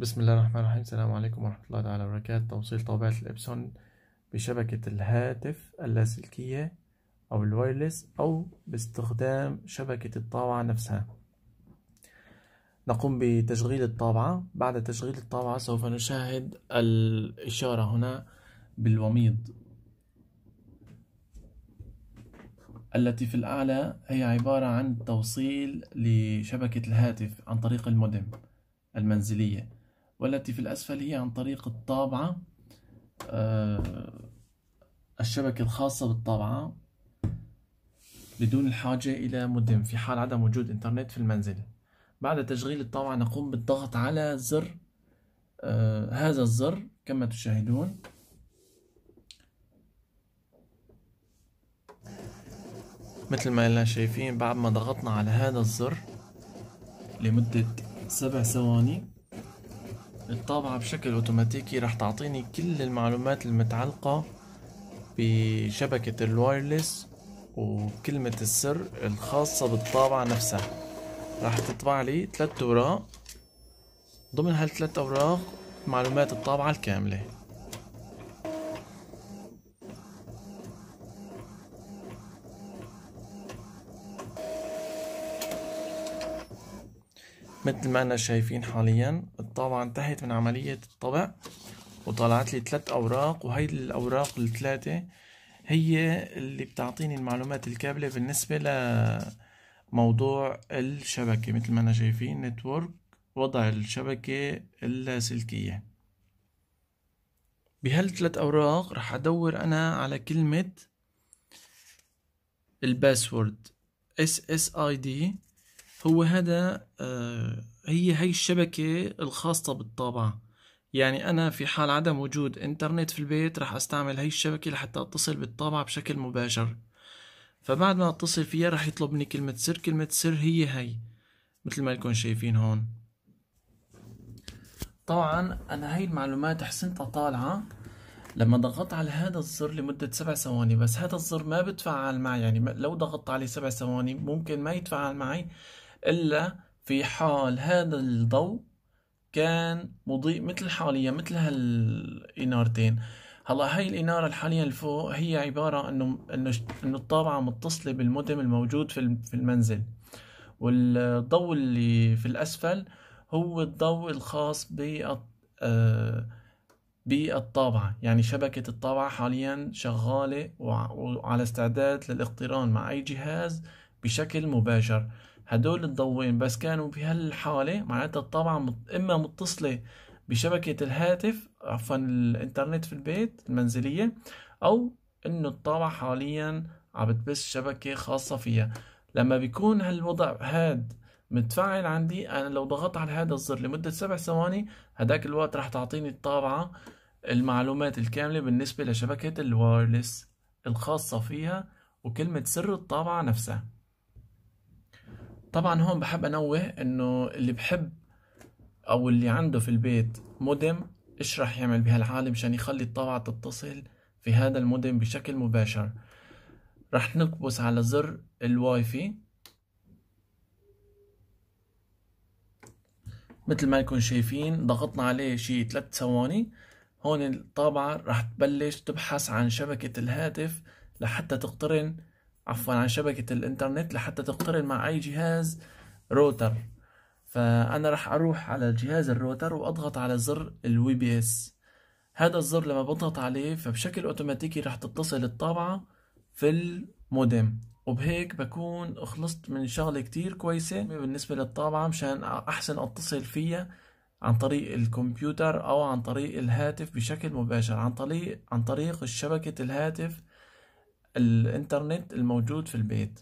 بسم الله الرحمن الرحيم السلام عليكم ورحمة الله تعالى وبركاته توصيل طابعة الإبسون بشبكة الهاتف اللاسلكية أو الوايرلس أو باستخدام شبكة الطابعة نفسها نقوم بتشغيل الطابعة بعد تشغيل الطابعة سوف نشاهد الإشارة هنا بالوميض التي في الأعلى هي عبارة عن توصيل لشبكة الهاتف عن طريق المودم المنزلية والتي في الأسفل هي عن طريق الطابعة آه، الشبكة الخاصة بالطابعة بدون الحاجة إلى مودم في حال عدم وجود إنترنت في المنزل بعد تشغيل الطابعة نقوم بالضغط على زر آه، هذا الزر كما تشاهدون مثل ما شايفين بعد ما ضغطنا على هذا الزر لمدة سبع ثواني الطابعة بشكل اوتوماتيكي راح تعطيني كل المعلومات المتعلقة بشبكة الوايرلس وكلمة السر الخاصة بالطابعة نفسها راح تطبع لي ثلاث اوراق ضمن هالثلاث اوراق معلومات الطابعة الكاملة مثل ما أنا شايفين حاليا الطابعة انتهت من عملية الطبع وطلعت لي ثلاث أوراق وهيدي الأوراق الثلاثة هي اللي بتعطيني المعلومات الكاملة بالنسبة لموضوع الشبكة مثل ما أنا شايفين نتورك وضع الشبكة اللاسلكية بهالثلاث أوراق رح أدور أنا على كلمة الباسورد SSID هو هذا آه، هي هي الشبكة الخاصة بالطابعة يعني أنا في حال عدم وجود إنترنت في البيت رح أستعمل هي الشبكة لحتى أتصل بالطابعة بشكل مباشر فبعد ما أتصل فيها رح يطلب مني كلمة سر كلمة سر هي هي مثل ما لكم شايفين هون طبعا أنا هي المعلومات حسنت طالعة لما ضغطت على هذا الزر لمدة سبع ثواني بس هذا الزر ما بتفعل معي يعني لو ضغطت عليه سبع ثواني ممكن ما يتفعل معي إلا في حال هذا الضوء كان مضيء مثل حاليا مثل هالإنارتين هلا هاي الإنارة الحالية الفوق هي عبارة إنه إنه إنه الطابعة متصلة بالمودم الموجود في المنزل والضوء اللي في الأسفل هو الضوء الخاص آه، بالطابعة يعني شبكة الطابعة حاليا شغالة وعلى استعداد للاقتران مع أي جهاز بشكل مباشر هدول الضوين بس كانوا بهالحالة معناتها الطابعة إما متصلة بشبكة الهاتف عفوا الإنترنت في البيت المنزلية أو إنه الطابعة حاليا عم بتبث شبكة خاصة فيها لما بيكون هالوضع هاد متفعل عندي أنا لو ضغطت على هذا الزر لمدة سبع ثواني هداك الوقت راح تعطيني الطابعة المعلومات الكاملة بالنسبة لشبكة الوايرلس الخاصة فيها وكلمة سر الطابعة نفسها طبعا هون بحب انوه انه اللي بحب او اللي عنده في البيت مودم ايش راح يعمل بهالحاله مشان يخلي الطابعة تتصل في هذا المودم بشكل مباشر راح نكبس على زر الواي فاي مثل ما انكم شايفين ضغطنا عليه شي 3 ثواني هون الطابعة راح تبلش تبحث عن شبكة الهاتف لحتى تقترن عفوا عن شبكة الإنترنت لحتى تقترن مع أي جهاز روتر فأنا راح أروح على جهاز الروتر وأضغط على زر الوي بي اس هذا الزر لما بضغط عليه فبشكل أوتوماتيكي راح تتصل الطابعة في المودم وبهيك بكون خلصت من شغلة كتير كويسة بالنسبة للطابعة مشان أحسن أتصل فيها عن طريق الكمبيوتر أو عن طريق الهاتف بشكل مباشر عن طريق عن طريق شبكة الهاتف الإنترنت الموجود في البيت